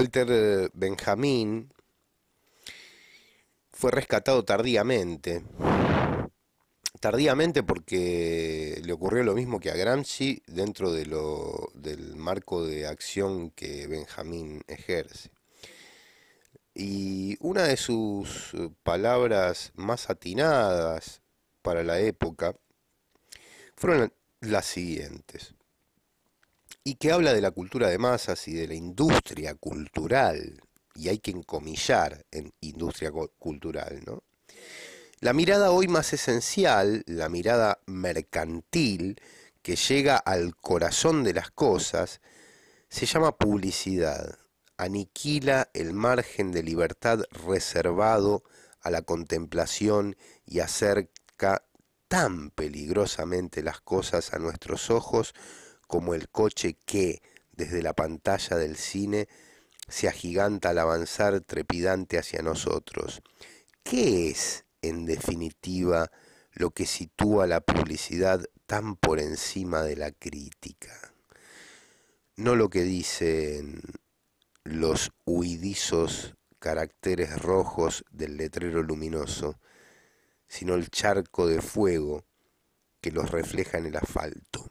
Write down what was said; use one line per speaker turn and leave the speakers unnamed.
Walter eh, Benjamin fue rescatado tardíamente. Tardíamente porque le ocurrió lo mismo que a Gramsci dentro del marco de acción que Benjamín ejerce. Y una de sus eh, palabras más atinadas para la época fueron las siguientes y que habla de la cultura de masas y de la industria cultural, y hay que encomillar en industria cultural, ¿no? La mirada hoy más esencial, la mirada mercantil, que llega al corazón de las cosas, se llama publicidad. Aniquila el margen de libertad reservado a la contemplación y acerca tan peligrosamente las cosas a nuestros ojos como el coche que, desde la pantalla del cine, se agiganta al avanzar trepidante hacia nosotros. ¿Qué es, en definitiva, lo que sitúa la publicidad tan por encima de la crítica? No lo que dicen los huidizos caracteres rojos del letrero luminoso, sino el charco de fuego que los refleja en el asfalto.